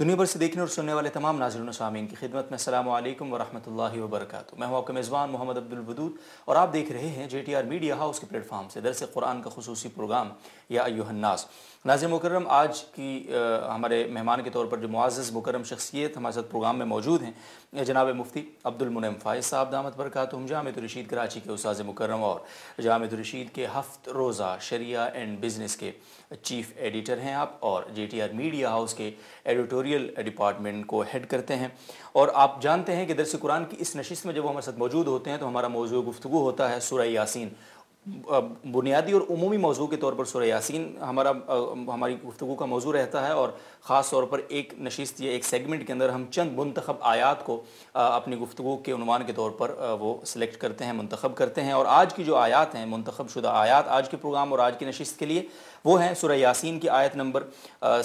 دنیا بھر سے دیکھنے اور سننے والے تمام ناظرین و سامعین کی خدمت میں السلام علیکم ورحمۃ اللہ وبرکاتہ میں ہوں آپ کا میزبان محمد عبد البدود اور آپ دیکھ رہے ہیں J T R media house کے پلیٹ فارم سے درس قرآن کا خصوصی پروگرام یا ایوہ الناس ناظر مکرم آج کی ہمارے مہمان کے طور پر جو معزز مکرم شخصیت ہمارے ساتھ پروگرام میں موجود ہیں جناب مفتی عبد المنم فائز صاحب دامت پر ہم جامع الرشید کراچی کے اساذ مکرم اور جامع الرشید کے ہفت روزہ شریعہ اینڈ بزنس کے چیف ایڈیٹر ہیں آپ اور J T R media house کے ایڈیٹوریل ڈپارٹمنٹ کو ہیڈ کرتے ہیں اور آپ جانتے ہیں کہ درس قرآن کی اس نشست میں جب وہ ہمارے ساتھ موجود ہوتے ہیں تو ہمارا موضوع گفتگو ہوتا ہے سورہ یاسین بنیادی اور عمومی موضوع کے طور پر یاسین ہمارا ہماری گفتگو کا موضوع رہتا ہے اور خاص طور پر ایک نشست یا ایک سیگمنٹ کے اندر ہم چند منتخب آیات کو اپنی گفتگو کے عنوان کے طور پر وہ سلیکٹ کرتے ہیں منتخب کرتے ہیں اور آج کی جو آیات ہیں منتخب شدہ آیات آج کے پروگرام اور آج کی نشست کے لیے وہ ہیں سورہ یاسین کی آیت نمبر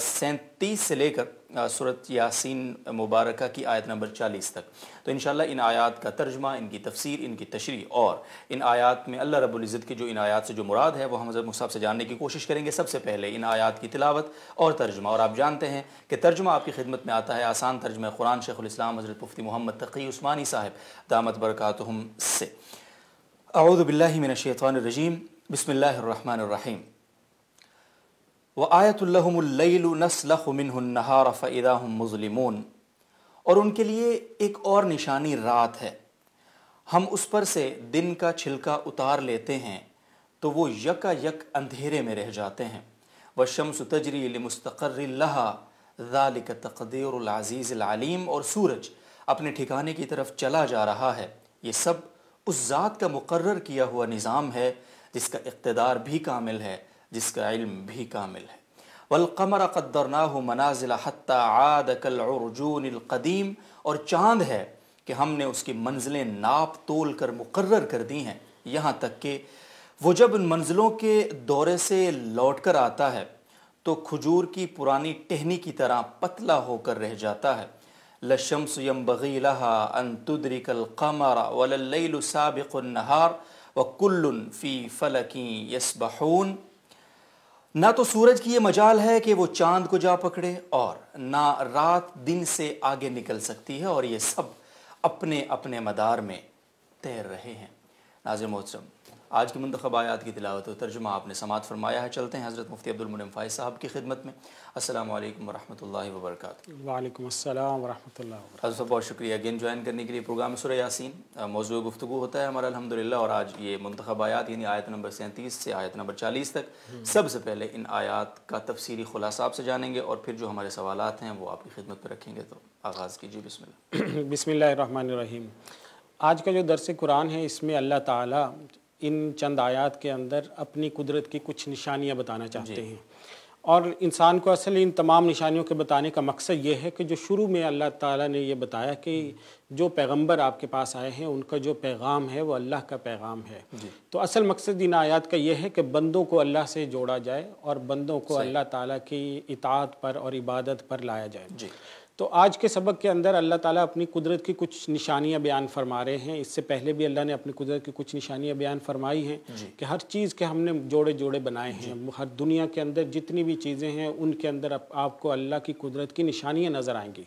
سینتیس سے لے کر سورت یاسین مبارکہ کی آیت نمبر چالیس تک تو انشاءاللہ ان آیات کا ترجمہ ان کی تفسیر ان کی تشریح اور ان آیات میں اللہ رب العزت کی جو ان آیات سے جو مراد ہے وہ ہم حضرت مصحف سے جاننے کی کوشش کریں گے سب سے پہلے ان آیات کی تلاوت اور ترجمہ اور آپ جانتے ہیں کہ ترجمہ آپ کی خدمت میں آتا ہے آسان ترجمہ قرآن شیخ الاسلام حضرت مفتی محمد تقی عثمانی صاحب دامت برکاتہم سے اعوذ باللہ من الشیطان الرجیم بسم اللہ الرحمن الرحیم نسلخ منہ النہار فإذا هم مظلمون اور ان کے لیے ایک اور نشانی رات ہے ہم اس پر سے دن کا چھلکا اتار لیتے ہیں تو وہ یکا یک اندھیرے میں رہ جاتے ہیں وَالشَّمْسُ تَجْرِي لِمُسْتَقَرِّ لَهَا ذَلِكَ تَقْدِيرُ الْعَزِيزِ الْعَلِيمِ العزیز اور سورج اپنے ٹھکانے کی طرف چلا جا رہا ہے یہ سب اس ذات کا مقرر کیا ہوا نظام ہے جس کا اقتدار بھی کامل ہے جس کا علم بھی کامل ہے والقمر القمر منازل مناظ عاد کلجون القدیم اور چاند ہے کہ ہم نے اس کی منزلیں ناپ تول کر مقرر کر دی ہیں یہاں تک کہ وہ جب ان منزلوں کے دورے سے لوٹ کر آتا ہے تو کھجور کی پرانی ٹہنی کی طرح پتلا ہو کر رہ جاتا ہے لشمس انتری کل قمر ولساب النہار و کلن فی فلکی یس بہون نہ تو سورج کی یہ مجال ہے کہ وہ چاند کو جا پکڑے اور نہ رات دن سے آگے نکل سکتی ہے اور یہ سب اپنے اپنے مدار میں تیر رہے ہیں ناظرین محترم آج کی منتخب آیات کی تلاوت و ترجمہ آپ نے سماعت فرمایا ہے چلتے ہیں حضرت مفتی عبد المنم فائز صاحب کی خدمت میں السلام علیکم ورحمۃ اللہ وبرکاتہ وعلیکم السلام ورحمۃ اللہ وبرکاتہ حضرت صاحب بہت شکریہ گین جوائن کرنے کے لیے پروگرام سورہ یاسین موضوع گفتگو ہوتا ہے ہمارا الحمد اور آج یہ منتخب آیات یعنی آیت نمبر سینتیس سے آیت نمبر چالیس تک سب سے پہلے ان آیات کا تفصیلی خلاصہ آپ سے جانیں گے اور پھر جو ہمارے سوالات ہیں وہ آپ کی خدمت پہ رکھیں گے تو آغاز کیجیے بسم اللہ بسم اللہ الرحمن الرحیم آج کا جو درس قرآن ہے اس میں اللہ تعالیٰ ان چند آیات کے اندر اپنی قدرت کی کچھ نشانیاں بتانا چاہتے جی۔ ہیں اور انسان کو اصل ان تمام نشانیوں کے بتانے کا مقصد یہ ہے کہ جو شروع میں اللہ تعالیٰ نے یہ بتایا کہ جو پیغمبر آپ کے پاس آئے ہیں ان کا جو پیغام ہے وہ اللہ کا پیغام ہے جی۔ تو اصل مقصد ان آیات کا یہ ہے کہ بندوں کو اللہ سے جوڑا جائے اور بندوں کو اللہ تعالیٰ کی اطاعت پر اور عبادت پر لایا جائے جی۔ تو آج کے سبق کے اندر اللہ تعالیٰ اپنی قدرت کی کچھ نشانیاں بیان فرما رہے ہیں اس سے پہلے بھی اللہ نے اپنی قدرت کی کچھ نشانیاں بیان فرمائی ہیں جی۔ کہ ہر چیز کے ہم نے جوڑے جوڑے بنائے ہیں جی۔ ہر دنیا کے اندر جتنی بھی چیزیں ہیں ان کے اندر آپ کو اللہ کی قدرت کی نشانیاں نظر آئیں گی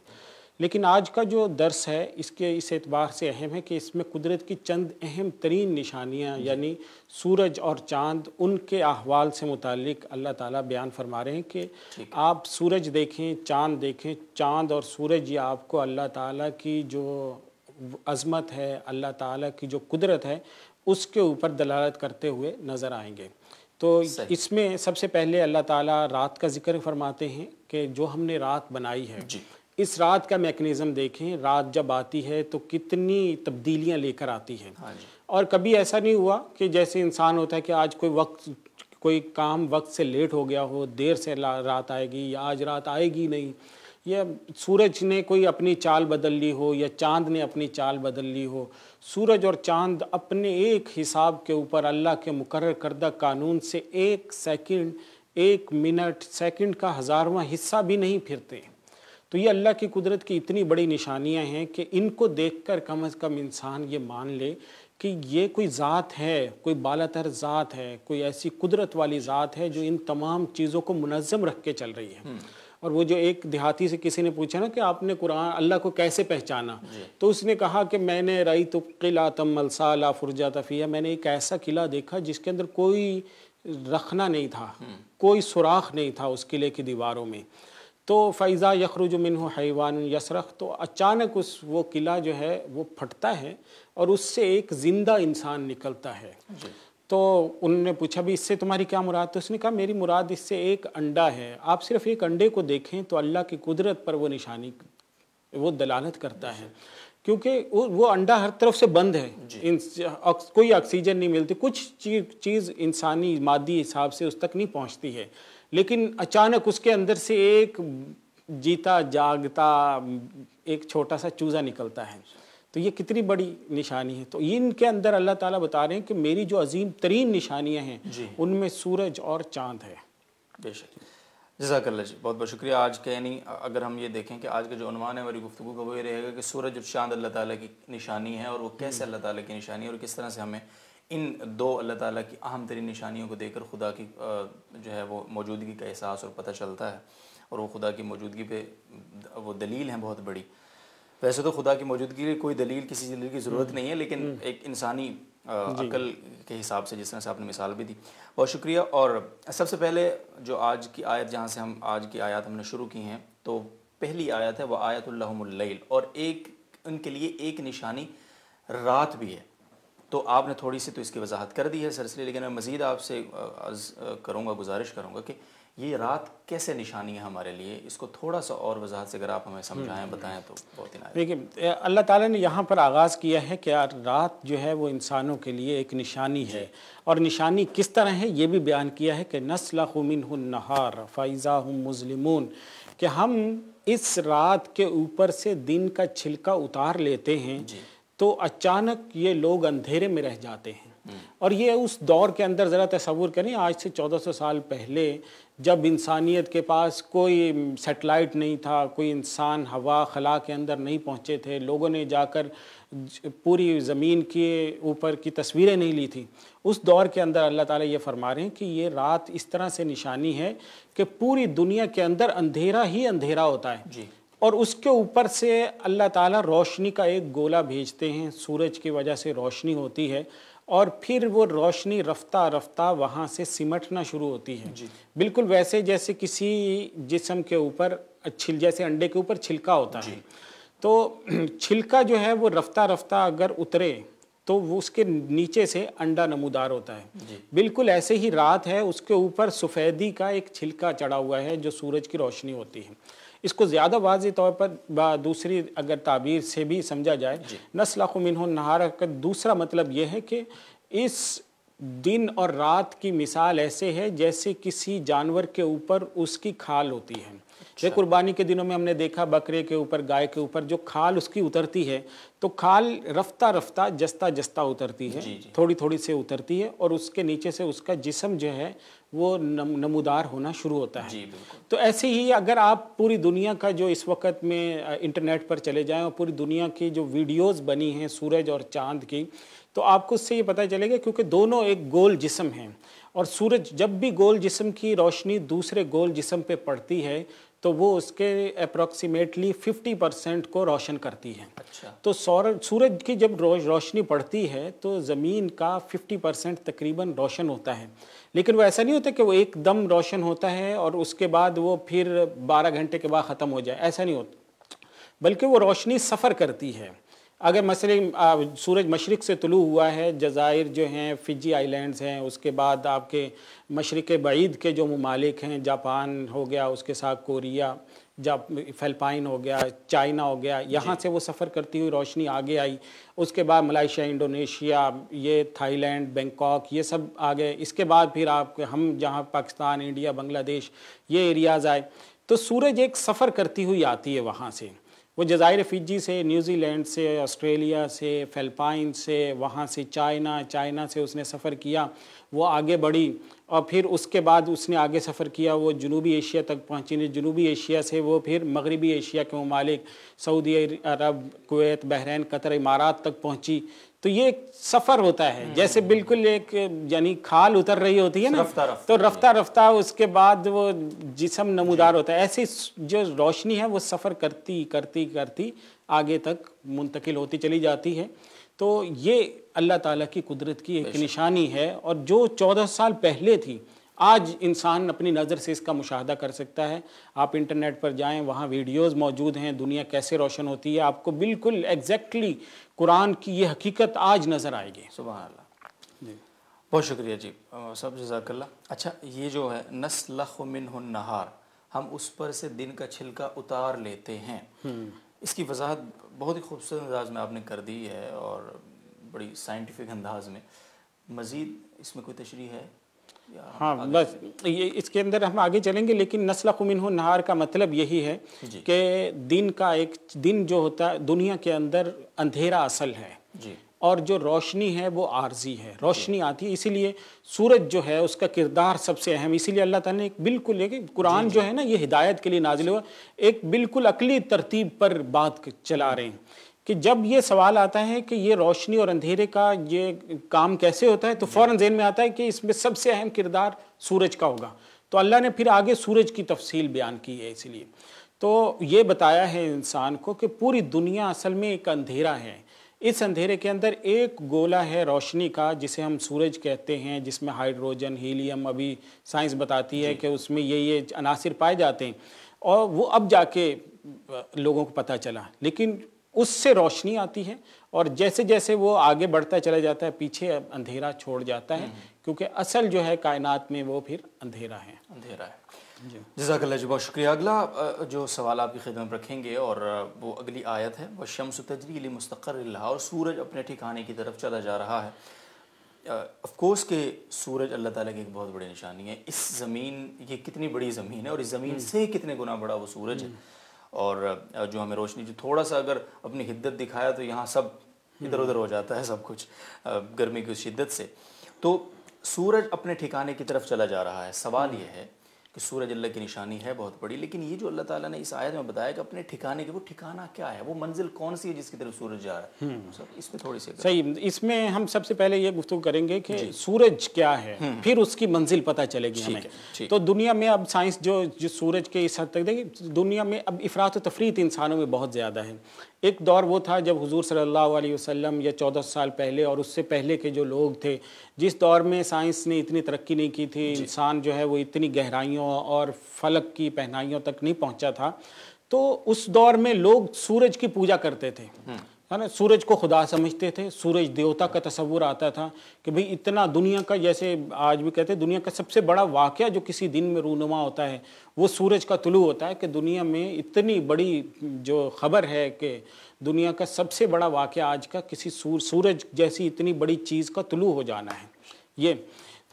لیکن آج کا جو درس ہے اس کے اس اعتبار سے اہم ہے کہ اس میں قدرت کی چند اہم ترین نشانیاں جی۔ یعنی سورج اور چاند ان کے احوال سے متعلق اللہ تعالیٰ بیان فرما رہے ہیں کہ آپ سورج دیکھیں چاند دیکھیں چاند اور سورج یہ آپ کو اللہ تعالیٰ کی جو عظمت ہے اللہ تعالیٰ کی جو قدرت ہے اس کے اوپر دلالت کرتے ہوئے نظر آئیں گے تو اس میں سب سے پہلے اللہ تعالیٰ رات کا ذکر فرماتے ہیں کہ جو ہم نے رات بنائی ہے جی۔ اس رات کا میکنیزم دیکھیں رات جب آتی ہے تو کتنی تبدیلیاں لے کر آتی ہیں ہاں جی۔ اور کبھی ایسا نہیں ہوا کہ جیسے انسان ہوتا ہے کہ آج کوئی وقت کوئی کام وقت سے لیٹ ہو گیا ہو دیر سے رات آئے گی یا آج رات آئے گی نہیں یا سورج نے کوئی اپنی چال بدل لی ہو یا چاند نے اپنی چال بدل لی ہو سورج اور چاند اپنے ایک حساب کے اوپر اللہ کے مقرر کردہ قانون سے ایک سیکنڈ ایک منٹ سیکنڈ کا ہزارواں حصہ بھی نہیں پھرتے تو یہ اللہ کی قدرت کی اتنی بڑی نشانیاں ہیں کہ ان کو دیکھ کر کم از کم انسان یہ مان لے کہ یہ کوئی ذات ہے کوئی بالا تر ذات ہے کوئی ایسی قدرت والی ذات ہے جو ان تمام چیزوں کو منظم رکھ کے چل رہی ہے اور وہ جو ایک دیہاتی سے کسی نے پوچھا نا کہ آپ نے قرآن اللہ کو کیسے پہچانا جی۔ تو اس نے کہا کہ میں نے رئی تو قلعہ تم السا تفیہ میں نے ایک ایسا قلعہ دیکھا جس کے اندر کوئی رکھنا نہیں تھا کوئی سوراخ نہیں تھا اس قلعے کی دیواروں میں تو فیضا یخرو جو حیوان یسرخ تو اچانک اس وہ قلعہ جو ہے وہ پھٹتا ہے اور اس سے ایک زندہ انسان نکلتا ہے جی۔ تو ان نے پوچھا بھی اس سے تمہاری کیا مراد تو اس نے کہا میری مراد اس سے ایک انڈا ہے آپ صرف ایک انڈے کو دیکھیں تو اللہ کی قدرت پر وہ نشانی وہ دلالت کرتا ہے کیونکہ وہ انڈا ہر طرف سے بند ہے جی۔ کوئی آکسیجن نہیں ملتی کچھ چیز انسانی مادی حساب سے اس تک نہیں پہنچتی ہے لیکن اچانک اس کے اندر سے ایک جیتا جاگتا ایک چھوٹا سا چوزہ نکلتا ہے تو یہ کتنی بڑی نشانی ہے تو ان کے اندر اللہ تعالیٰ بتا رہے ہیں کہ میری جو عظیم ترین نشانیاں ہیں جی۔ ان میں سورج اور چاند ہے بے جزاک اللہ جی بہت بہت شکریہ آج کے یعنی اگر ہم یہ دیکھیں کہ آج کا جو عنوان ہے ہماری گفتگو کا وہ یہ رہے گا کہ سورج اور چاند اللہ تعالیٰ کی نشانی ہے اور وہ کیسے اللہ تعالیٰ کی نشانی ہے اور کس طرح سے ہمیں ان دو اللہ تعالیٰ کی اہم ترین نشانیوں کو دیکھ کر خدا کی جو ہے وہ موجودگی کا احساس اور پتہ چلتا ہے اور وہ خدا کی موجودگی پہ وہ دلیل ہیں بہت بڑی ویسے تو خدا کی موجودگی لیے کوئی دلیل کسی دلیل کی ضرورت نہیں ہے لیکن ایک انسانی جی۔ عقل کے حساب سے جس طرح سے آپ نے مثال بھی دی بہت شکریہ اور سب سے پہلے جو آج کی آیت جہاں سے ہم آج کی آیات ہم نے شروع کی ہیں تو پہلی آیت ہے وہ آیت اللیل اور ایک نشانی رات بھی ہے تو آپ نے تھوڑی سی تو اس کی وضاحت کر دی ہے سر اس لیے لیکن میں مزید آپ سے کروں گا گزارش کروں گا کہ یہ رات کیسے نشانی ہے ہمارے لیے اس کو تھوڑا سا اور وضاحت سے اگر آپ ہمیں سمجھائیں بتائیں تو دیکھیے اللہ تعالیٰ نے یہاں پر آغاز کیا ہے کہ رات جو ہے وہ انسانوں کے لیے ایک نشانی ہے جی۔ اور نشانی کس طرح ہے یہ بھی بیان کیا ہے کہ نسل خمن النہار فائزہ ہوں مظلمون کہ ہم اس رات کے اوپر سے دن کا چھلکا اتار لیتے ہیں جی۔ تو اچانک یہ لوگ اندھیرے میں رہ جاتے ہیں اور یہ اس دور کے اندر ذرا تصور کریں آج سے چودہ سو سال پہلے جب انسانیت کے پاس کوئی سیٹلائٹ نہیں تھا کوئی انسان ہوا خلا کے اندر نہیں پہنچے تھے لوگوں نے جا کر پوری زمین کے اوپر کی تصویریں نہیں لی تھیں اس دور کے اندر اللہ تعالیٰ یہ فرما رہے ہیں کہ یہ رات اس طرح سے نشانی ہے کہ پوری دنیا کے اندر اندھیرا ہی اندھیرا ہوتا ہے جی اور اس کے اوپر سے اللہ تعالیٰ روشنی کا ایک گولہ بھیجتے ہیں سورج کی وجہ سے روشنی ہوتی ہے اور پھر وہ روشنی رفتہ رفتہ وہاں سے سمٹنا شروع ہوتی ہے جی۔ بالکل ویسے جیسے کسی جسم کے اوپر چھل جیسے انڈے کے اوپر چھلکا ہوتا ہے جی۔ تو چھلکا جو ہے وہ رفتہ رفتہ اگر اترے تو وہ اس کے نیچے سے انڈا نمودار ہوتا ہے جی۔ بالکل ایسے ہی رات ہے اس کے اوپر سفیدی کا ایک چھلکا چڑھا ہوا ہے جو سورج کی روشنی ہوتی ہے اس کو زیادہ واضح طور پر دوسری اگر تعبیر سے بھی سمجھا جائے جی۔ نسل کو منہو نہارا کا دوسرا مطلب یہ ہے کہ اس دن اور رات کی مثال ایسے ہے جیسے کسی جانور کے اوپر اس کی کھال ہوتی ہے یہ قربانی کے دنوں میں ہم نے دیکھا بکرے کے اوپر گائے کے اوپر جو کھال اس کی اترتی ہے تو کھال رفتہ رفتہ جستہ جستہ اترتی ہے جی، جی۔ تھوڑی تھوڑی سے اترتی ہے اور اس کے نیچے سے اس کا جسم جو ہے وہ نمودار ہونا شروع ہوتا ہے جی، تو ایسے ہی اگر آپ پوری دنیا کا جو اس وقت میں انٹرنیٹ پر چلے جائیں اور پوری دنیا کی جو ویڈیوز بنی ہیں سورج اور چاند کی تو آپ کو اس سے یہ پتہ چلے گا کیونکہ دونوں ایک گول جسم ہیں اور سورج جب بھی گول جسم کی روشنی دوسرے گول جسم پہ پڑتی ہے تو وہ اس کے اپروکسیمیٹلی ففٹی پرسینٹ کو روشن کرتی ہے اچھا۔ تو سورج سورج کی جب روشنی پڑتی ہے تو زمین کا ففٹی پرسینٹ تقریباً روشن ہوتا ہے لیکن وہ ایسا نہیں ہوتا کہ وہ ایک دم روشن ہوتا ہے اور اس کے بعد وہ پھر بارہ گھنٹے کے بعد ختم ہو جائے ایسا نہیں ہوتا بلکہ وہ روشنی سفر کرتی ہے اگر مثلا سورج مشرق سے طلوع ہوا ہے جزائر جو ہیں فجی آئی لینڈز ہیں اس کے بعد آپ کے مشرق بعید کے جو ممالک ہیں جاپان ہو گیا اس کے ساتھ کوریا فلپائن ہو گیا چائنا ہو گیا یہاں جی۔ سے وہ سفر کرتی ہوئی روشنی آگے آئی اس کے بعد ملائیشیا انڈونیشیا یہ تھائی لینڈ بینکاک یہ سب آگے اس کے بعد پھر آپ کے ہم جہاں پاکستان انڈیا بنگلہ دیش یہ ایریاز آئے تو سورج ایک سفر کرتی ہوئی آتی ہے وہاں سے وہ جزائر فجی سے نیوزی لینڈ سے آسٹریلیا سے فلپائن سے وہاں سے چائنا چائنا سے اس نے سفر کیا وہ آگے بڑھی اور پھر اس کے بعد اس نے آگے سفر کیا وہ جنوبی ایشیا تک پہنچی نے یعنی جنوبی ایشیا سے وہ پھر مغربی ایشیا کے ممالک سعودی عرب کویت بحرین قطر امارات تک پہنچی تو یہ ایک سفر ہوتا ہے جیسے بالکل ایک یعنی کھال اتر رہی ہوتی ہے نا رفتہ تو رفتہ رفتہ اس کے بعد وہ جسم نمودار ہوتا ہے ایسی جو روشنی ہے وہ سفر کرتی کرتی کرتی آگے تک منتقل ہوتی چلی جاتی ہے تو یہ اللہ تعالیٰ کی قدرت کی ایک نشانی ہے اور جو چودہ سال پہلے تھی آج انسان اپنی نظر سے اس کا مشاہدہ کر سکتا ہے آپ انٹرنیٹ پر جائیں وہاں ویڈیوز موجود ہیں دنیا کیسے روشن ہوتی ہے آپ کو بالکل ایکزیکٹلی قرآن کی یہ حقیقت آج نظر آئے گی سبحان اللہ جی بہت شکریہ جی سب جزاک اللہ اچھا یہ جو ہے نسل منہ النہار ہم اس پر سے دن کا چھلکا اتار لیتے ہیں اس کی وضاحت بہت ہی خوبصورت انداز میں آپ نے کر دی ہے اور بڑی سائنٹیفک انداز میں مزید اس میں کوئی تشریح ہے ہاں بس یہ اس کے اندر ہم آگے چلیں گے لیکن نسل ہو نہار کا مطلب یہی ہے جی۔ کہ دن کا ایک دن جو ہوتا ہے دنیا کے اندر اندھیرا اصل ہے جی اور جو روشنی ہے وہ عارضی ہے روشنی آتی ہے اسی لیے سورج جو ہے اس کا کردار سب سے اہم اسی لیے اللہ تعالیٰ نے ایک بالکل یہ کہ قرآن جی، جی۔ جو ہے نا یہ ہدایت کے لیے نازل ہوا ایک بالکل عقلی ترتیب پر بات چلا رہے ہیں کہ جب یہ سوال آتا ہے کہ یہ روشنی اور اندھیرے کا یہ کام کیسے ہوتا ہے تو جی۔ فوراً ذہن میں آتا ہے کہ اس میں سب سے اہم کردار سورج کا ہوگا تو اللہ نے پھر آگے سورج کی تفصیل بیان کی ہے اسی لیے تو یہ بتایا ہے انسان کو کہ پوری دنیا اصل میں ایک اندھیرا ہے اس اندھیرے کے اندر ایک گولہ ہے روشنی کا جسے ہم سورج کہتے ہیں جس میں ہائیڈروجن ہیلیم ابھی سائنس بتاتی ہے جی۔ کہ اس میں یہ یہ عناصر پائے جاتے ہیں اور وہ اب جا کے لوگوں کو پتہ چلا لیکن اس سے روشنی آتی ہے اور جیسے جیسے وہ آگے بڑھتا چلا جاتا ہے پیچھے اندھیرہ اندھیرا چھوڑ جاتا ہے کیونکہ اصل جو ہے کائنات میں وہ پھر اندھیرا ہے اندھیرا ہے جی۔ جزاک اللہ جی بہت شکریہ اگلا جو سوال آپ کی خدمت رکھیں گے اور وہ اگلی آیت ہے بشمس تجری علی مستقر اللہ اور سورج اپنے ٹھکانے کی طرف چلا جا رہا ہے کورس کہ سورج اللہ تعالیٰ کی ایک بہت بڑی نشانی ہے اس زمین یہ کتنی بڑی زمین ہے اور اس زمین سے کتنے گنا بڑا وہ سورج ہے اور جو ہمیں روشنی جو تھوڑا سا اگر اپنی حدت دکھایا تو یہاں سب ادھر ادھر ہو جاتا ہے سب کچھ گرمی کی اس شدت سے تو سورج اپنے ٹھکانے کی طرف چلا جا رہا ہے سوال یہ ہے کہ سورج اللہ کی نشانی ہے بہت بڑی لیکن یہ جو اللہ تعالیٰ نے اس آیت میں بتایا کہ اپنے ٹھکانے کے وہ ٹھکانہ کیا ہے وہ منزل کون سی ہے جس کی طرف سورج جا رہا ہے اس میں تھوڑی سی صحیح اس میں ہم سب سے پہلے یہ گفتگو کریں گے کہ جی۔ سورج کیا ہے پھر اس کی منزل پتہ چلے گی ہمیں تو دنیا میں اب سائنس جو سورج کے اس حد تک دیکھیں دنیا میں اب افراد و تفریت انسانوں میں بہت زیادہ ہے ایک دور وہ تھا جب حضور صلی اللہ علیہ وسلم یا چودہ سال پہلے اور اس سے پہلے کے جو لوگ تھے جس دور میں سائنس نے اتنی ترقی نہیں کی تھی جی۔ انسان جو ہے وہ اتنی گہرائیوں اور فلک کی پہنائیوں تک نہیں پہنچا تھا تو اس دور میں لوگ سورج کی پوجا کرتے تھے ہے ہاں۔ نا یعنی سورج کو خدا سمجھتے تھے سورج دیوتا کا تصور آتا تھا کہ بھئی اتنا دنیا کا جیسے آج بھی کہتے ہیں دنیا کا سب سے بڑا واقعہ جو کسی دن میں رونما ہوتا ہے وہ سورج کا طلوع ہوتا ہے کہ دنیا میں اتنی بڑی جو خبر ہے کہ دنیا کا سب سے بڑا واقعہ آج کا کسی سورج جیسی اتنی بڑی چیز کا طلوع ہو جانا ہے یہ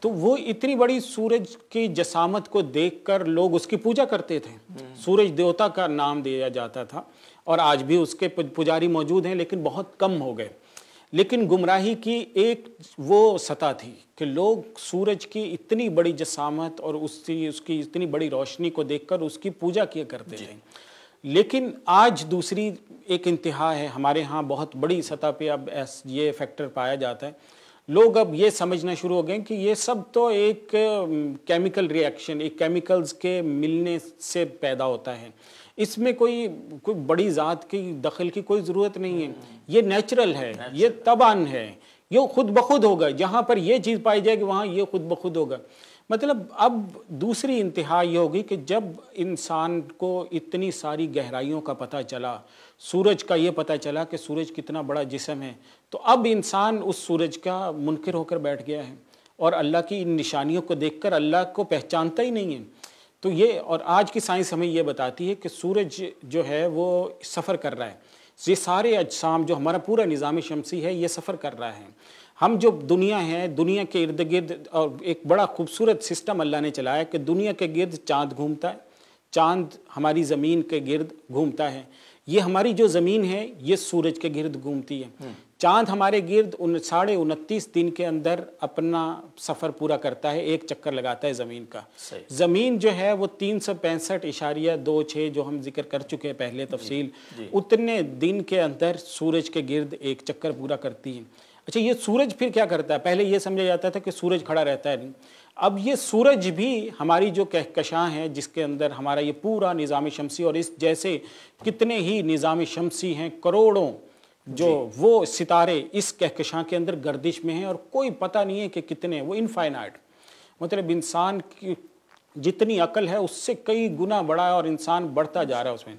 تو وہ اتنی بڑی سورج کی جسامت کو دیکھ کر لوگ اس کی پوجا کرتے تھے سورج دیوتا کا نام دیا جاتا تھا اور آج بھی اس کے پجاری موجود ہیں لیکن لیکن بہت کم ہو گئے گمراہی کی ایک وہ سطح تھی کہ لوگ سورج کی اتنی بڑی جسامت اور اس کی اتنی بڑی روشنی کو دیکھ کر اس کی پوجا کیا کرتے جی۔ تھے لیکن آج دوسری ایک انتہا ہے ہمارے ہاں بہت بڑی سطح پہ اب یہ فیکٹر پایا جاتا ہے لوگ اب یہ سمجھنا شروع ہو گئے کہ یہ سب تو ایک کیمیکل ری ایکشن ایک کیمیکلز کے ملنے سے پیدا ہوتا ہے اس میں کوئی کوئی بڑی ذات کی دخل کی کوئی ضرورت نہیں ہے یہ نیچرل ہے یہ تبان ہے یہ خود بخود ہوگا جہاں پر یہ چیز پائی جائے کہ وہاں یہ خود بخود ہوگا مطلب اب دوسری انتہا یہ ہوگی کہ جب انسان کو اتنی ساری گہرائیوں کا پتہ چلا سورج کا یہ پتہ چلا کہ سورج کتنا بڑا جسم ہے تو اب انسان اس سورج کا منکر ہو کر بیٹھ گیا ہے اور اللہ کی ان نشانیوں کو دیکھ کر اللہ کو پہچانتا ہی نہیں ہے تو یہ اور آج کی سائنس ہمیں یہ بتاتی ہے کہ سورج جو ہے وہ سفر کر رہا ہے یہ سارے اجسام جو ہمارا پورا نظام شمسی ہے یہ سفر کر رہا ہے ہم جو دنیا ہے دنیا کے ارد گرد اور ایک بڑا خوبصورت سسٹم اللہ نے چلایا کہ دنیا کے گرد چاند گھومتا ہے چاند ہماری زمین کے گرد گھومتا ہے یہ ہماری جو زمین ہے یہ سورج کے گرد گھومتی ہے چاند ہمارے گرد ساڑھے انتیس دن کے اندر اپنا سفر پورا کرتا ہے ایک چکر لگاتا ہے زمین کا زمین جو ہے وہ تین سو پینسٹھ اشاریہ دو چھ جو ہم ذکر کر چکے ہیں پہلے جی، تفصیل جی۔ اتنے دن کے اندر سورج کے گرد ایک چکر پورا کرتی ہے اچھا یہ سورج پھر کیا کرتا ہے پہلے یہ سمجھا جاتا تھا کہ سورج کھڑا رہتا ہے اب یہ سورج بھی ہماری جو کہکشاں ہیں جس کے اندر ہمارا یہ پورا نظام شمسی اور اس جیسے کتنے ہی نظام شمسی ہیں کروڑوں جو جی۔ وہ ستارے اس کہکشاں کے اندر گردش میں ہیں اور کوئی پتہ نہیں ہے کہ کتنے ہیں وہ انفائنائٹ مطلب انسان کی جتنی عقل ہے اس سے کئی گنا بڑھا ہے اور انسان بڑھتا جا رہا ہے اس میں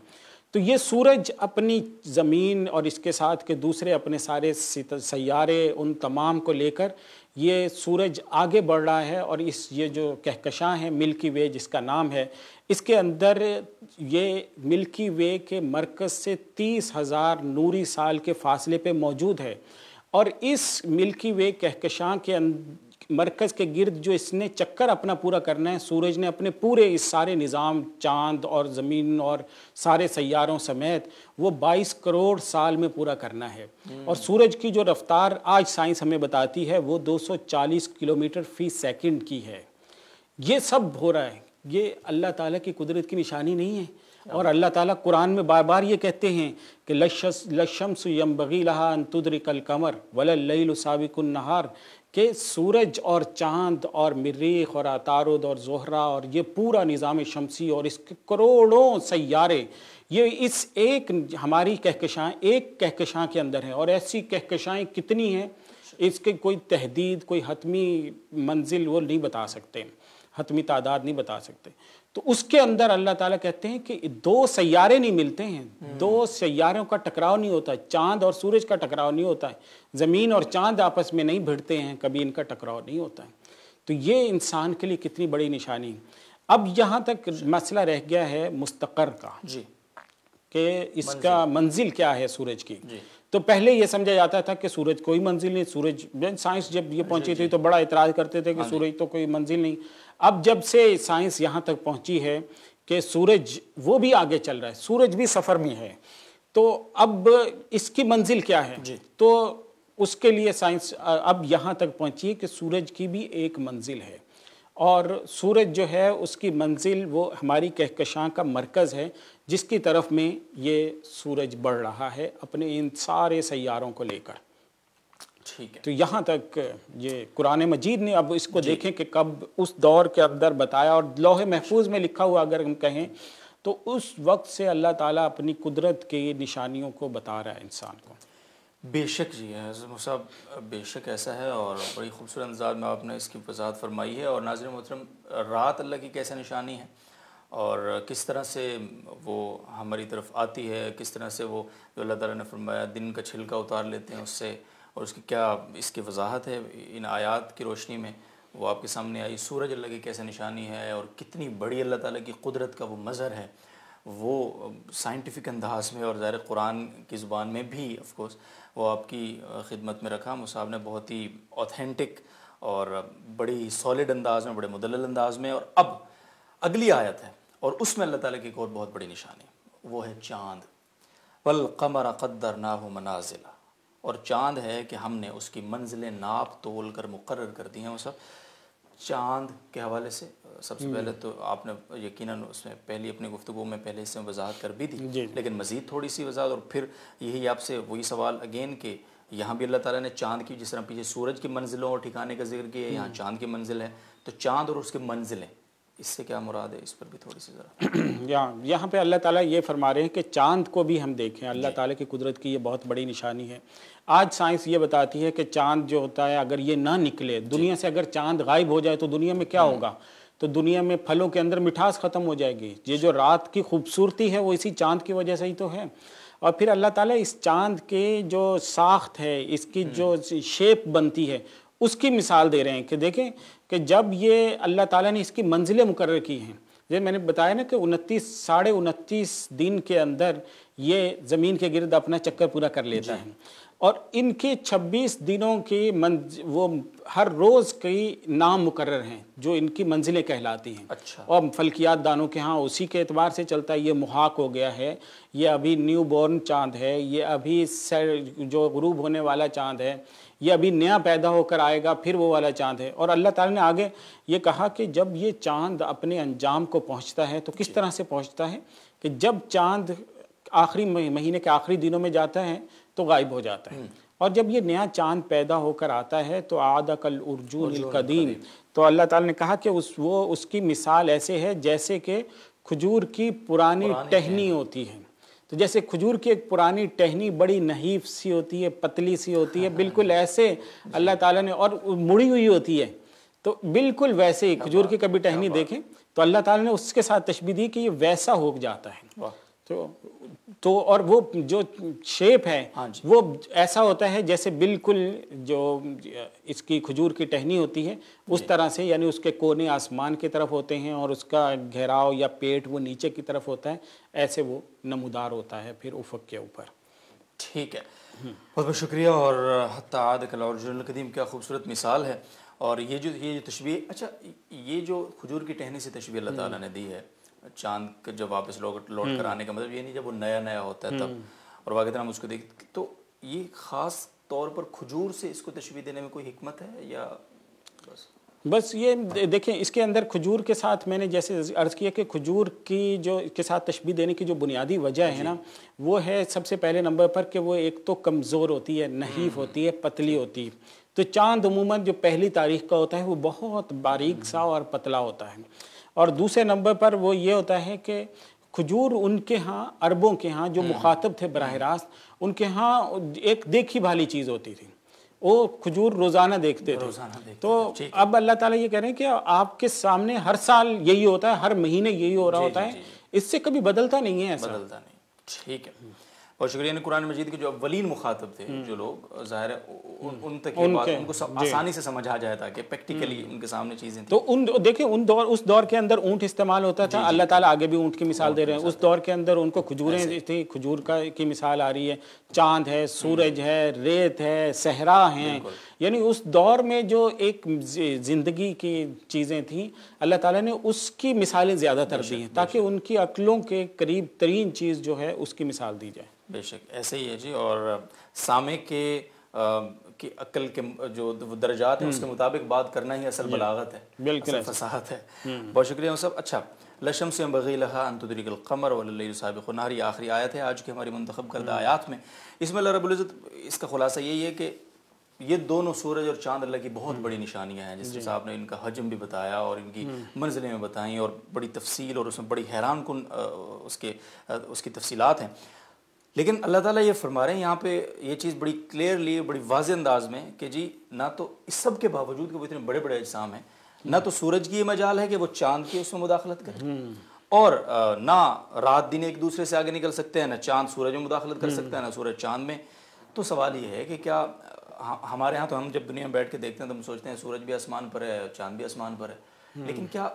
تو یہ سورج اپنی زمین اور اس کے ساتھ کے دوسرے اپنے سارے سیارے ان تمام کو لے کر یہ سورج آگے بڑھ رہا ہے اور اس یہ جو کہکشاں ہیں ملکی وے جس کا نام ہے اس کے اندر یہ ملکی وے کے مرکز سے تیس ہزار نوری سال کے فاصلے پہ موجود ہے اور اس ملکی وے کہکشاں کے اندر مرکز کے گرد جو اس نے چکر اپنا پورا کرنا ہے سورج نے اپنے پورے اس سارے نظام چاند اور زمین اور سارے سیاروں سمیت وہ بائیس کروڑ سال میں پورا کرنا ہے اور سورج کی جو رفتار آج سائنس ہمیں بتاتی ہے وہ دو سو چالیس کلومیٹر فی سیکنڈ کی ہے یہ سب ہو رہا ہے یہ اللہ تعالیٰ کی قدرت کی نشانی نہیں ہے اور اللہ تعالیٰ قرآن میں بار بار یہ کہتے ہیں کہ کہ سورج اور چاند اور مریخ اور اطارد اور زہرہ اور یہ پورا نظام شمسی اور اس کے کروڑوں سیارے یہ اس ایک ہماری کہکشاں ایک کہکشاں کے اندر ہیں اور ایسی کہکشائیں کتنی ہیں اس کے کوئی تحدید کوئی حتمی منزل وہ نہیں بتا سکتے حتمی تعداد نہیں بتا سکتے تو اس کے اندر اللہ تعالیٰ کہتے ہیں کہ دو سیارے نہیں ملتے ہیں دو سیاروں کا ٹکراؤ نہیں ہوتا چاند اور سورج کا ٹکراؤ نہیں ہوتا ہے زمین اور چاند آپس میں نہیں بھڑتے ہیں کبھی ان کا ٹکراؤ نہیں ہوتا ہے تو یہ انسان کے لیے کتنی بڑی نشانی ہے اب یہاں تک مسئلہ رہ گیا ہے مستقر کا جی۔ کہ اس کا منزل کیا ہے سورج کی جی۔ تو پہلے یہ سمجھا جاتا تھا کہ سورج کوئی منزل نہیں سورج یعنی سائنس جب یہ ہاں جی، پہنچی جی۔ تھی تو بڑا اعتراض کرتے تھے کہ ہاں جی۔ سورج تو کوئی منزل نہیں اب جب سے سائنس یہاں تک پہنچی ہے کہ سورج وہ بھی آگے چل رہا ہے سورج بھی سفر میں ہے تو اب اس کی منزل کیا ہے تو اس کے لیے سائنس اب یہاں تک پہنچی ہے کہ سورج کی بھی ایک منزل ہے اور سورج جو ہے اس کی منزل وہ ہماری کہکشاں کا مرکز ہے جس کی طرف میں یہ سورج بڑھ رہا ہے اپنے ان سارے سیاروں کو لے کر ٹھیک ہے تو یہاں تک یہ قرآن مجید نے اب اس کو جی۔ دیکھیں کہ کب اس دور کے اندر بتایا اور لوح محفوظ میں لکھا ہوا اگر ہم کہیں تو اس وقت سے اللہ تعالیٰ اپنی قدرت کے نشانیوں کو بتا رہا ہے انسان کو بے شک جی حضرت صاحب بے شک ایسا ہے اور بڑی خوبصورت انداز میں آپ نے اس کی وضاحت فرمائی ہے اور ناظر محترم رات اللہ کی کیسے نشانی ہے اور کس طرح سے وہ ہماری طرف آتی ہے کس طرح سے وہ جو اللہ تعالیٰ نے فرمایا دن کا چھلکا اتار لیتے ہیں اس سے اور اس کی کیا اس کی وضاحت ہے ان آیات کی روشنی میں وہ آپ کے سامنے آئی سورج اللہ کی کیسے نشانی ہے اور کتنی بڑی اللہ تعالیٰ کی قدرت کا وہ مظہر ہے وہ سائنٹیفک انداز میں اور ظاہر قرآن کی زبان میں بھی آف کورس وہ آپ کی خدمت میں رکھا مصعب نے بہت ہی اوتھینٹک اور بڑی سالڈ انداز میں بڑے مدلل انداز میں اور اب اگلی آیت ہے اور اس میں اللہ تعالیٰ کی ایک اور بہت بڑی نشانی وہ ہے چاند بلقمر قدر نہ منازلہ اور چاند ہے کہ ہم نے اس کی منزلیں ناپ تول کر مقرر کر دی ہیں وہ سب چاند کے حوالے سے سب سے پہلے تو آپ نے یقیناً اس میں پہلی اپنی گفتگو میں پہلے اس میں وضاحت کر بھی دی جی، جی۔ لیکن مزید تھوڑی سی وضاحت اور پھر یہی آپ سے وہی سوال اگین کہ یہاں بھی اللہ تعالیٰ نے چاند کی جس طرح پیچھے سورج کی منزلوں اور ٹھکانے کا ذکر کیا یہاں چاند کی منزل ہے تو چاند اور اس کی منزلیں اس سے کیا مراد ہے اس پر بھی تھوڑی سی ذرا یہاں پہ اللہ تعالیٰ یہ فرما رہے ہیں کہ چاند کو بھی ہم دیکھیں اللہ جی۔ تعالیٰ کی قدرت کی یہ بہت بڑی نشانی ہے آج سائنس یہ بتاتی ہے کہ چاند جو ہوتا ہے اگر یہ نہ نکلے جی۔ دنیا سے اگر چاند غائب ہو جائے تو دنیا میں کیا ہاں۔ ہوگا تو دنیا میں پھلوں کے اندر مٹھاس ختم ہو جائے گی یہ جو رات کی خوبصورتی ہے وہ اسی چاند کی وجہ سے ہی تو ہے اور پھر اللہ تعالیٰ اس چاند کے جو ساخت ہے اس کی ہاں۔ جو شیپ بنتی ہے اس کی مثال دے رہے ہیں کہ دیکھیں کہ جب یہ اللہ تعالیٰ نے اس کی منزلیں مقرر کی ہیں جب میں نے بتایا نا کہ انتیس ساڑھے انتیس دن کے اندر یہ زمین کے گرد اپنا چکر پورا کر لیتا جی۔ ہے اور ان کی چھبیس دنوں کی وہ ہر روز کی نام مقرر ہیں جو ان کی منزلیں کہلاتی ہیں اچھا اور فلکیات دانوں کے ہاں اسی کے اعتبار سے چلتا ہے یہ محاق ہو گیا ہے یہ ابھی نیو بورن چاند ہے یہ ابھی جو غروب ہونے والا چاند ہے یہ ابھی نیا پیدا ہو کر آئے گا پھر وہ والا چاند ہے اور اللہ تعالیٰ نے آگے یہ کہا کہ جب یہ چاند اپنے انجام کو پہنچتا ہے تو کس طرح سے پہنچتا ہے کہ جب چاند آخری مہینے کے آخری دنوں میں جاتا ہے تو غائب ہو جاتا ہے اور جب یہ نیا چاند پیدا ہو کر آتا ہے تو عادق الارجون القدیم تو اللہ تعالیٰ نے کہا کہ اس وہ اس کی مثال ایسے ہے جیسے کہ کھجور کی پرانی ٹہنی ہوتی ہے تو جیسے کھجور کی ایک پرانی ٹہنی بڑی نحیف سی ہوتی ہے پتلی سی ہوتی ہے بالکل ایسے اللہ تعالیٰ نے اور مڑی ہوئی ہوتی ہے تو بالکل ویسے ہی کھجور کی کبھی ٹہنی دیکھیں تو اللہ تعالیٰ نے اس کے ساتھ تشبیح دی کہ یہ ویسا ہو جاتا ہے تو تو اور وہ جو شیپ ہے ہاں جی۔ وہ ایسا ہوتا ہے جیسے بالکل جو اس کی کھجور کی ٹہنی ہوتی ہے اس جی۔ طرح سے یعنی اس کے کونے آسمان کی طرف ہوتے ہیں اور اس کا گھیراؤ یا پیٹ وہ نیچے کی طرف ہوتا ہے ایسے وہ نمودار ہوتا ہے پھر افق کے اوپر ٹھیک ہے بہت بہت شکریہ اور قدیم کیا خوبصورت مثال ہے اور یہ جو یہ جو تشبیہ اچھا یہ جو کھجور کی ٹہنی سے تشبیہ اللہ تعالیٰ نے دی ہے چاند جب واپس لوٹ لوٹ کر آنے کا مطلب یہ نہیں جب وہ نیا نیا ہوتا ہے تب اور واقعی ہم اس کو دیکھ تو یہ خاص طور پر کھجور سے اس کو تشبیح دینے میں کوئی حکمت ہے یا بس بس یہ دیکھیں اس کے اندر کھجور کے ساتھ میں نے جیسے عرض کیا کہ کھجور کی جو کے ساتھ تشبیح دینے کی جو بنیادی وجہ ہے جی۔ نا وہ ہے سب سے پہلے نمبر پر کہ وہ ایک تو کمزور ہوتی ہے نحیف ہوتی ہے پتلی ہوتی ہے تو چاند عموماً جو پہلی تاریخ کا ہوتا ہے وہ بہت باریک سا اور پتلا ہوتا ہے اور دوسرے نمبر پر وہ یہ ہوتا ہے کہ کھجور ان کے ہاں عربوں کے ہاں جو ہاں۔ مخاطب تھے براہ راست ان کے ہاں ایک دیکھی بھالی چیز ہوتی تھی وہ کھجور روزانہ دیکھتے تھے تو اب اللہ تعالیٰ یہ کہہ رہے ہیں کہ آپ کے سامنے ہر سال یہی ہوتا ہے ہر مہینے یہی ہو رہا جی، ہوتا جی، ہے جی۔ اس سے کبھی بدلتا نہیں ہے ایسا بدلتا نہیں ٹھیک ہے اور شکریہ نے قرآن مجید کے جو اولین مخاطب تھے جو لوگ ظاہر ان ان ان تک کو جی۔ آسانی سے سمجھا جائے کے سامنے چیزیں تو دیکھیں اس دور کے اندر اونٹ استعمال ہوتا تھا جی، جی۔ اللہ تعالیٰ آگے بھی اونٹ کی مثال دے رہے ہیں اس دور کے اندر ان کو کھجوریں تھیں کھجور کا کی مثال آ رہی ہے چاند ہے سورج ہے ریت ہے صحرا ہیں یعنی اس دور میں جو ایک زندگی کی چیزیں تھیں اللہ تعالیٰ نے اس کی مثالیں زیادہ تر دی ہیں تاکہ ان کی عقلوں کے قریب ترین چیز جو ہے اس کی مثال دی جائے بے شک ایسے ہی ہے جی اور سامع کے عقل کے جو درجات ہیں اس کے مطابق بات کرنا ہی اصل جی۔ بلاغت ہے بالکل فصاحت ہے بہت شکریہ صاحب اچھا لشم سے صاحب خنہ یہ آخری آیت ہے آج کے ہماری منتخب کردہ آیات میں اس میں اللہ رب العزت اس کا خلاصہ یہی ہے کہ یہ دونوں سورج اور چاند اللہ کی بہت بڑی نشانیاں ہیں جس صاحب جی۔ نے ان کا حجم بھی بتایا اور ان کی منزلیں میں بتائیں اور بڑی تفصیل اور اس میں بڑی حیران کن اس کے اس کی تفصیلات ہیں لیکن اللہ تعالیٰ یہ فرما رہے ہیں یہاں پہ یہ چیز بڑی کلیئرلی بڑی واضح انداز میں کہ جی نہ تو اس سب کے باوجود کہ وہ اتنے بڑے بڑے اجسام ہیں نہ تو سورج کی یہ مجال ہے کہ وہ چاند کی اس میں مداخلت کرے اور نہ رات دن ایک دوسرے سے آگے نکل سکتے ہیں نہ چاند سورج میں مداخلت کر سکتا ہے نہ سورج چاند میں تو سوال یہ ہے کہ کیا ہاں، ہمارے ہاں تو ہم جب دنیا میں بیٹھ کے دیکھتے ہیں تو ہم سوچتے ہیں سورج بھی آسمان پر ہے چاند بھی آسمان پر ہے لیکن کیا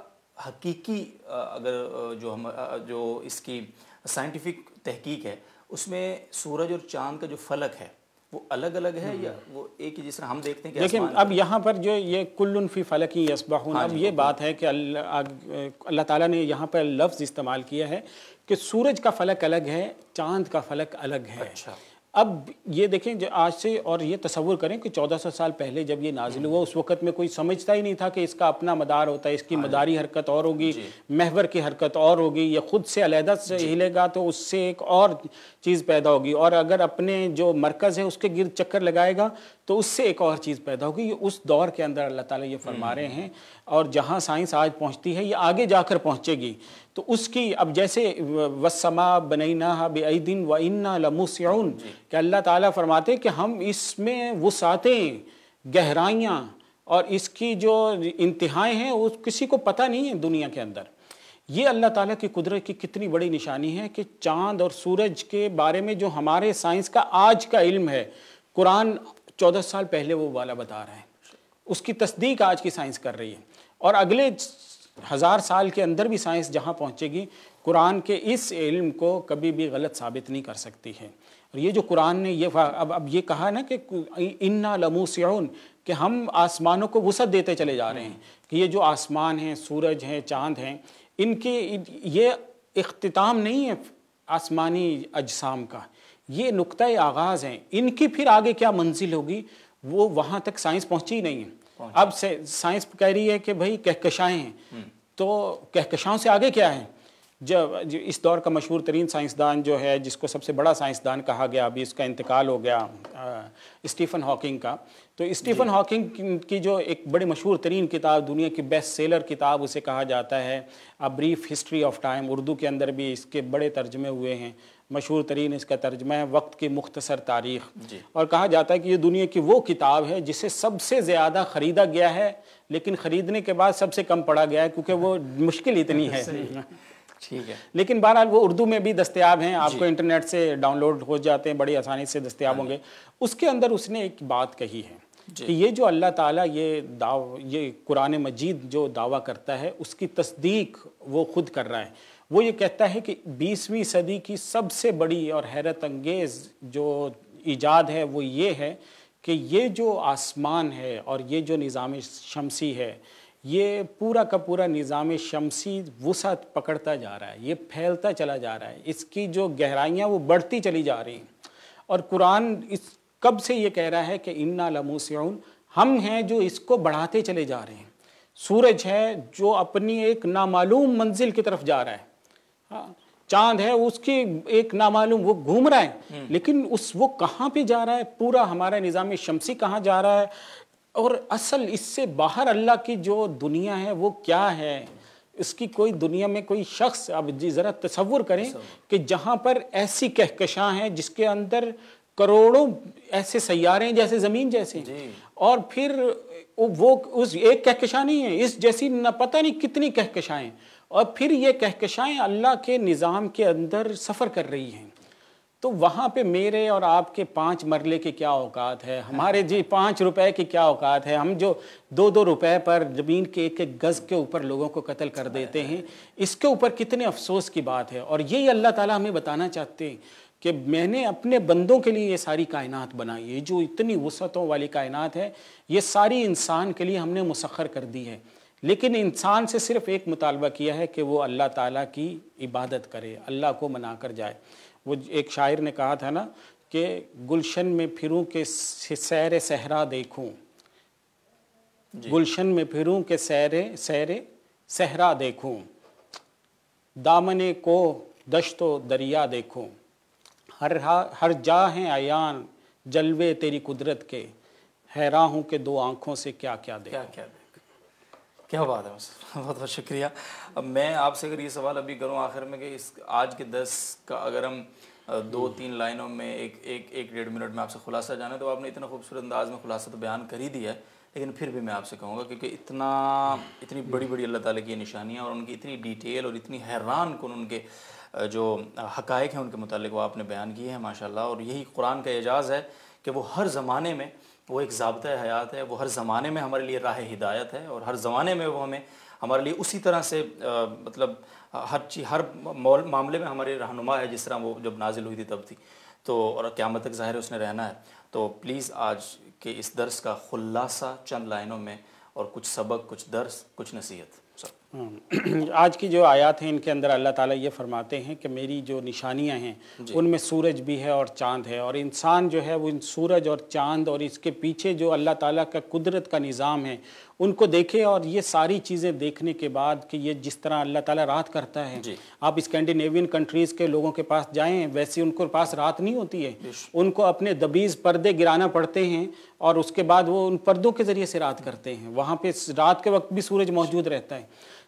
حقیقی اگر جو ہم جو اس کی سائنٹیفک تحقیق ہے اس میں سورج اور چاند کا جو فلک ہے وہ الگ الگ ہے یا وہ ایک جس طرح ہم دیکھتے ہیں لیکن اب یہاں پر جو یہ کل فی فلکی یس ہاں اب جی، یہ بات ہے کہ اللہ اللہ تعالیٰ نے یہاں پر لفظ استعمال کیا ہے کہ سورج کا فلک الگ ہے چاند کا فلک الگ ہے اچھا۔ اب یہ دیکھیں جو آج سے اور یہ تصور کریں کہ چودہ سو سال پہلے جب یہ نازل ہوا اس وقت میں کوئی سمجھتا ہی نہیں تھا کہ اس کا اپنا مدار ہوتا ہے اس کی ہاں جی۔ مداری حرکت اور ہوگی جی۔ محور کی حرکت اور ہوگی یا خود سے علیحدہ سے جی۔ ہلے گا تو اس سے ایک اور چیز پیدا ہوگی اور اگر اپنے جو مرکز ہے اس کے گرد چکر لگائے گا تو اس سے ایک اور چیز پیدا ہوگی یہ اس دور کے اندر اللہ تعالیٰ یہ فرما ہاں رہے ہیں اور جہاں سائنس آج پہنچتی ہے یہ آگے جا کر پہنچے گی تو اس کی اب جیسے وسما وَإِنَّا لَمُسْعُونَ کہ اللہ تعالیٰ فرماتے کہ ہم اس میں وسعتیں گہرائیاں اور اس کی جو انتہائیں ہیں وہ کسی کو پتہ نہیں ہے دنیا کے اندر یہ اللہ تعالیٰ کی قدرت کی کتنی بڑی نشانی ہے کہ چاند اور سورج کے بارے میں جو ہمارے سائنس کا آج کا علم ہے قرآن چودہ سال پہلے وہ والا بتا رہا ہے اس کی تصدیق آج کی سائنس کر رہی ہے اور اگلے ہزار سال کے اندر بھی سائنس جہاں پہنچے گی قرآن کے اس علم کو کبھی بھی غلط ثابت نہیں کر سکتی ہے اور یہ جو قرآن نے یہ اب اب یہ کہا نا کہ انا لمو سیون کہ ہم آسمانوں کو وسعت دیتے چلے جا رہے ہیں کہ یہ جو آسمان ہیں سورج ہیں چاند ہیں ان کی یہ اختتام نہیں ہے آسمانی اجسام کا یہ نقطۂ آغاز ہیں ان کی پھر آگے کیا منزل ہوگی وہ وہاں تک سائنس پہنچی ہی نہیں ہے اب سائنس کہہ رہی ہے کہ بھائی کہکشائیں ہیں تو کہکشاؤں سے آگے کیا ہیں جب جی، اس دور کا مشہور ترین سائنسدان جو ہے جس کو سب سے بڑا سائنسدان کہا گیا ابھی اس کا انتقال ہو گیا اسٹیفن ہاکنگ کا تو اسٹیفن جی۔ ہاکنگ کی جو ایک بڑی مشہور ترین کتاب دنیا کی بیسٹ سیلر کتاب اسے کہا جاتا ہے a brief history of time Urdu کے اندر بھی اس کے بڑے ترجمے ہوئے ہیں مشہور ترین اس کا ترجمہ ہے وقت کی مختصر تاریخ جی۔ اور کہا جاتا ہے کہ یہ دنیا کی وہ کتاب ہے جسے سب سے زیادہ خریدا گیا ہے لیکن خریدنے کے بعد سب سے کم پڑھا گیا ہے کیونکہ وہ مشکل اتنی ہے ٹھیک ہے لیکن بہرحال وہ اردو میں بھی دستیاب ہیں آپ جی۔ کو انٹرنیٹ سے ڈاؤن لوڈ ہو جاتے ہیں بڑی آسانی سے دستیاب ہوں گے اس کے اندر اس نے ایک بات کہی ہے جی۔ کہ یہ جو اللہ تعالیٰ یہ یہ قرآن مجید جو دعویٰ کرتا ہے اس کی تصدیق وہ خود کر رہا ہے وہ یہ کہتا ہے کہ بیسویں صدی کی سب سے بڑی اور حیرت انگیز جو ایجاد ہے وہ یہ ہے کہ یہ جو آسمان ہے اور یہ جو نظام شمسی ہے یہ پورا کا پورا نظام شمسی وسعت پکڑتا جا رہا ہے یہ پھیلتا چلا جا رہا ہے اس کی جو گہرائیاں وہ بڑھتی چلی جا رہی ہیں اور قرآن اس کب سے یہ کہہ رہا ہے کہ انا لَمُوسِعُونَ ہم ہیں جو اس کو بڑھاتے چلے جا رہے ہیں سورج ہے جو اپنی ایک نامعلوم منزل کی طرف جا رہا ہے ہاں، چاند ہے اس کی ایک نامعلوم وہ گھوم رہا ہے لیکن اس وہ کہاں پہ جا رہا ہے پورا ہمارا نظام شمسی کہاں جا رہا ہے اور اصل اس سے باہر اللہ کی جو دنیا ہے وہ کیا ہے اس کی کوئی دنیا میں کوئی شخص اب جی ذرا تصور کریں کہ جہاں پر ایسی کہکشاں ہیں جس کے اندر کروڑوں ایسے سیارے ہیں جیسے زمین جیسے جی۔ اور پھر وہ اس ایک کہکشاں نہیں ہے اس جیسی نہ پتہ نہیں کتنی کہکشائیں اور پھر یہ کہکشائیں اللہ کے نظام کے اندر سفر کر رہی ہیں تو وہاں پہ میرے اور آپ کے پانچ مرلے کے کیا اوقات ہے ہمارے جی پانچ روپے کے کیا اوقات ہے ہم جو دو دو روپے پر زمین کے ایک ایک کے اوپر لوگوں کو قتل کر دیتے ہیں اس کے اوپر کتنے افسوس کی بات ہے اور یہی اللہ تعالیٰ ہمیں بتانا چاہتے ہیں کہ میں نے اپنے بندوں کے لیے یہ ساری کائنات بنائی ہے جو اتنی وسعتوں والی کائنات ہے یہ ساری انسان کے لیے ہم نے مسخر کر دی ہے لیکن انسان سے صرف ایک مطالبہ کیا ہے کہ وہ اللہ تعالیٰ کی عبادت کرے اللہ کو منا کر جائے وہ ایک شاعر نے کہا تھا نا کہ گلشن میں پھروں کے سیر سہرا دیکھوں جی۔ گلشن میں پھروں کے سیر سیر سہرا دیکھوں دامن کو دشت و دریا دیکھوں ہر ہر جا ہیں ایان جلوے تیری قدرت کے ہوں کہ دو آنکھوں سے کیا کیا دیکھ کیا بات ہے بہت بہت شکریہ اب میں آپ سے اگر یہ سوال ابھی کروں آخر میں کہ اس آج کے دس کا اگر ہم دو تین لائنوں میں ایک ایک ایک ڈیڑھ منٹ میں آپ سے خلاصہ جانا ہے تو آپ نے اتنا خوبصورت انداز میں خلاصہ تو بیان کر ہی دیا ہے لیکن پھر بھی میں آپ سے کہوں گا کیونکہ اتنا اتنی بڑی بڑی اللہ تعالیٰ کی نشانیاں اور ان کی اتنی ڈیٹیل اور اتنی حیران کن ان کے جو حقائق ہیں ان کے متعلق وہ آپ نے بیان کیے ہیں ماشاء اللہ اور یہی قرآن کا اعجاز ہے کہ وہ ہر زمانے میں وہ ایک ضابطۂ حیات ہے وہ ہر زمانے میں ہمارے لیے راہ ہدایت ہے اور ہر زمانے میں وہ ہمیں ہمارے لیے اسی طرح سے مطلب ہر چیز ہر معاملے میں ہمارے رہنما ہے جس طرح وہ جب نازل ہوئی تھی تب تھی تو اور قیامت تک ظاہر ہے اس نے رہنا ہے تو پلیز آج کے اس درس کا خلاصہ چند لائنوں میں اور کچھ سبق کچھ درس کچھ نصیحت سب ہاں۔ آج کی جو آیات ہیں ان کے اندر اللہ تعالیٰ یہ فرماتے ہیں کہ میری جو نشانیاں ہیں جی۔ ان میں سورج بھی ہے اور چاند ہے اور انسان جو ہے وہ ان سورج اور چاند اور اس کے پیچھے جو اللہ تعالیٰ کا قدرت کا نظام ہے ان کو دیکھے اور یہ ساری چیزیں دیکھنے کے بعد کہ یہ جس طرح اللہ تعالیٰ رات کرتا ہے جی۔ آپ اسکینڈینیوین کنٹریز کے لوگوں کے پاس جائیں ویسے ان کو پاس رات نہیں ہوتی ہے ان کو اپنے دبیز پردے گرانا پڑتے ہیں اور اس کے بعد وہ ان پردوں کے ذریعے سے رات کرتے ہیں وہاں پہ رات کے وقت بھی سورج موجود رہتا ہے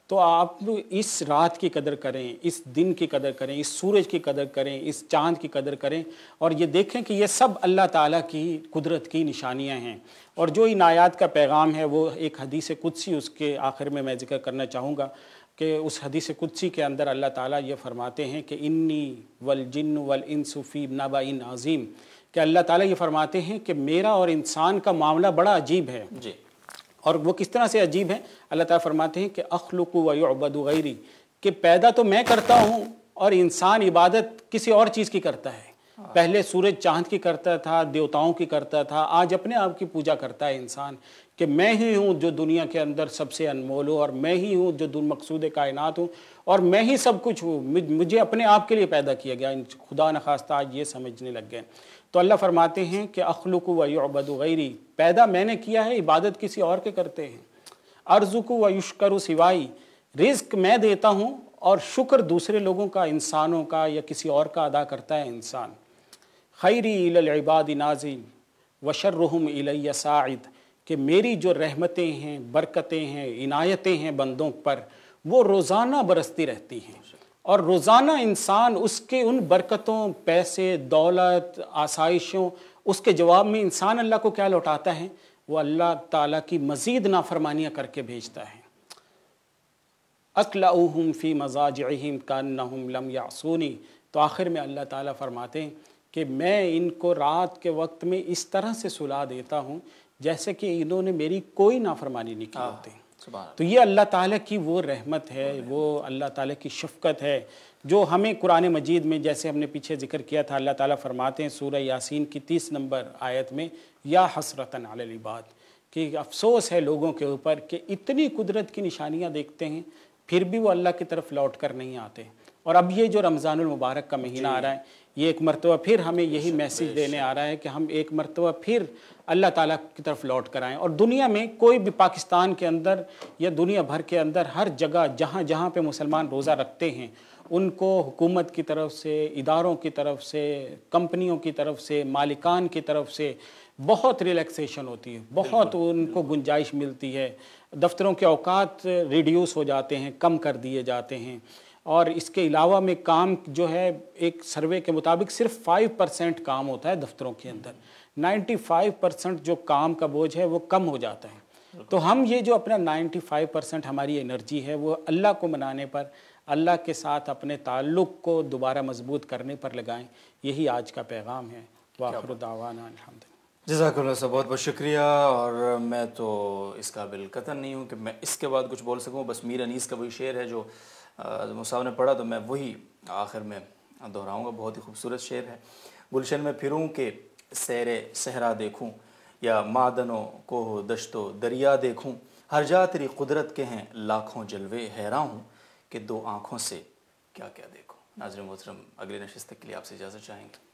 تو آپ اس رات کی قدر کریں اس دن کی قدر کریں اس سورج کی قدر کریں اس چاند کی قدر کریں اور یہ دیکھیں کہ یہ سب اللہ تعالیٰ کی قدرت کی نشانیاں ہیں اور جو عنایات کا پیغام ہے وہ ایک حدیث قدسی اس کے آخر میں میں ذکر کرنا چاہوں گا کہ اس حدیث قدسی کے اندر اللہ تعالیٰ یہ فرماتے ہیں کہ انی والجن والانس فی ان ان عظیم کہ اللہ تعالیٰ یہ فرماتے ہیں کہ میرا اور انسان کا معاملہ بڑا عجیب ہے جی اور وہ کس طرح سے عجیب ہیں اللہ تعالیٰ فرماتے ہیں کہ و یعبد غیری کہ پیدا تو میں کرتا ہوں اور انسان عبادت کسی اور چیز کی کرتا ہے پہلے سورج چاند کی کرتا تھا دیوتاؤں کی کرتا تھا آج اپنے آپ کی پوجا کرتا ہے انسان کہ میں ہی ہوں جو دنیا کے اندر سب سے انمول ہو اور میں ہی ہوں جو مقصود کائنات ہوں اور میں ہی سب کچھ ہوں مجھے اپنے آپ کے لیے پیدا کیا گیا خدا نخواستہ آج یہ سمجھنے لگ گئے تو اللہ فرماتے ہیں کہ و یعبد غیری پیدا میں نے کیا ہے عبادت کسی اور کے کرتے ہیں ارزکو و یشکر و سوائی رزق میں دیتا ہوں اور شکر دوسرے لوگوں کا انسانوں کا یا کسی اور کا ادا کرتا ہے انسان خیری العباد نازل وشرحم ساعد کہ میری جو رحمتیں ہیں برکتیں ہیں عنایتیں ہیں بندوں پر وہ روزانہ برستی رہتی ہیں اور روزانہ انسان اس کے ان برکتوں پیسے دولت آسائشوں اس کے جواب میں انسان اللہ کو کیا لوٹاتا ہے وہ اللہ تعالیٰ کی مزید نافرمانیاں کر کے بھیجتا ہے اصلا فی مزاجعہم اہیم لم یعصونی تو آخر میں اللہ تعالیٰ فرماتے ہیں کہ میں ان کو رات کے وقت میں اس طرح سے سلا دیتا ہوں جیسے کہ انہوں نے میری کوئی نافرمانی نہیں کی ہوتی تو یہ اللہ تعالیٰ کی وہ رحمت ہے وہ اللہ تعالیٰ کی شفقت ہے جو ہمیں قرآن مجید میں جیسے ہم نے پیچھے ذکر کیا تھا اللہ تعالیٰ فرماتے ہیں سورہ یاسین کی تیس نمبر آیت میں یا حسرتن علی العباد کہ افسوس ہے لوگوں کے اوپر کہ اتنی قدرت کی نشانیاں دیکھتے ہیں پھر بھی وہ اللہ کی طرف لوٹ کر نہیں آتے اور اب یہ جو رمضان المبارک کا مہینہ جی۔ آ رہا ہے یہ ایک مرتبہ پھر ہمیں یہی میسیج دینے آ رہا ہے کہ ہم ایک مرتبہ پھر اللہ تعالیٰ کی طرف لوٹ کر آئیں اور دنیا میں کوئی بھی پاکستان کے اندر یا دنیا بھر کے اندر ہر جگہ جہاں جہاں پہ مسلمان روزہ رکھتے ہیں ان کو حکومت کی طرف سے اداروں کی طرف سے کمپنیوں کی طرف سے مالکان کی طرف سے بہت ریلیکسیشن ہوتی ہے بہت ان کو گنجائش ملتی ہے دفتروں کے اوقات ریڈیوس ہو جاتے ہیں کم کر دیے جاتے ہیں اور اس کے علاوہ میں کام جو ہے ایک سروے کے مطابق صرف فائیو پرسینٹ کام ہوتا ہے دفتروں کے اندر نائنٹی فائیو پرسینٹ جو کام کا بوجھ ہے وہ کم ہو جاتا ہے تو ہم یہ جو اپنا ہماری انرجی ہے وہ اللہ کو منانے پر اللہ کے ساتھ اپنے تعلق کو دوبارہ مضبوط کرنے پر لگائیں یہی آج کا پیغام ہے دعوانا جزاک اللہ صاحب بہت بہت شکریہ اور میں تو اس کا قطن نہیں ہوں کہ میں اس کے بعد کچھ بول سکوں بس میر انیس کا وہی شعر ہے جو صاحب نے پڑھا تو میں وہی آخر میں دہراؤں گا بہت ہی خوبصورت شعر ہے گلشن میں پھروں کہ سیر صحرا دیکھوں یا معدنوں کوہ و دریا دیکھوں ہر جا تیری قدرت کے ہیں لاکھوں جلوے حیران ہوں کہ دو آنکھوں سے کیا کیا دیکھوں ناظرین محترم اگلی نشست کے لیے آپ سے اجازت چاہیں گے